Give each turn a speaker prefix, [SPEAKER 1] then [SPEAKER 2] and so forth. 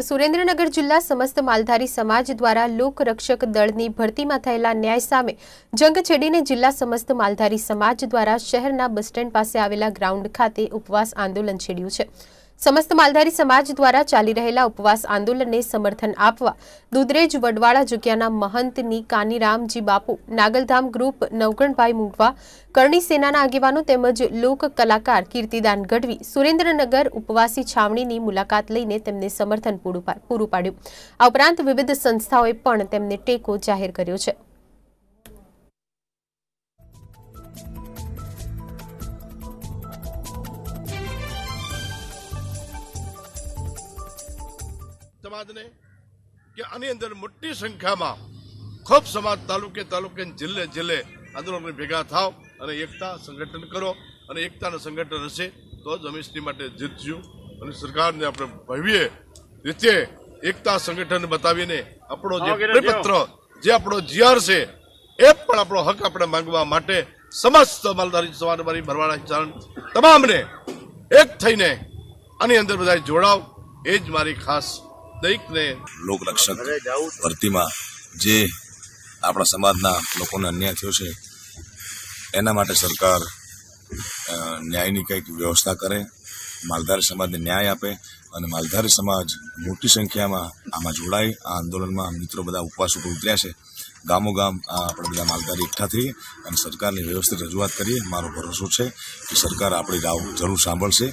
[SPEAKER 1] સુરેન્દ્રનગર જિલ્લા સમસ્ત માલધારી સમાજ દ્વારા લોકરક્ષક દળની ભરતીમાં થયેલા ન્યાય સામે જંગ છેડીને જિલ્લા સમસ્ત માલધારી સમાજ દ્વારા શહેરના બસ સ્ટેન્ડ પાસે આવેલા ગ્રાઉન્ડ ખાતે ઉપવાસ આંદોલન છેડ્યું છે સમસ્ત માલધારી સમાજ દ્વારા ચાલી રહેલા ઉપવાસ આંદોલનને સમર્થન આપવા દુધરેજ વડવાળા જગ્યાના મહંતની કાનીરામજી બાપુ નાગલધામ ગ્રુપ નવગણભાઈ મુંગવા કરણી સેનાના આગેવાનો તેમજ લોક કલાકાર કીર્તિદાન ગઢવી સુરેન્દ્રનગર ઉપવાસી છાવણીની મુલાકાત લઈને તેમને સમર્થન પૂરું પાડ્યું આ ઉપરાંત વિવિધ સંસ્થાઓએ પણ તેમને ટેકો જાહેર કર્યો છે
[SPEAKER 2] સમાજને કે આની અંદર મોટી સંખ્યામાં ખૂબ સમાજ તાલુકે તાલુકે જિલ્લે જિલ્લે આંદોલન ભેગા થાવ અને એકતા સંગઠન કરો અને એકતાનું સંગઠન હશે તો જ અમે માટે જીતશું અને સરકારને આપણે ભવ્ય રીતે એકતા સંગઠન બતાવીને આપણો જે પરિપત્ર જે આપણો જીઆર છે એ પણ આપણો હક આપણે માંગવા માટે સમસ્ત માલધારી સમાજવારી ભરવાડા ચારણ તમામને એક થઈને આની અંદર બધા જોડાવ એ જ મારી ખાસ દરેકને
[SPEAKER 3] લોકરક્ષક ભરતીમાં જે આપણા સમાજના લોકોને અન્યાય થયો છે એના માટે સરકાર ન્યાયની કંઈક વ્યવસ્થા કરે માલધારી સમાજને ન્યાય આપે અને માલધારી સમાજ મોટી સંખ્યામાં આમાં જોડાય આ આંદોલનમાં મિત્રો બધા ઉપવાસ ઉપર ઉતર્યા છે ગામો ગામ આપણે બધા માલધારી એકઠા થઈએ અને સરકારની વ્યવસ્થિત રજૂઆત કરીએ મારો ભરોસો છે કે સરકાર આપણી રાવ જરૂર સાંભળશે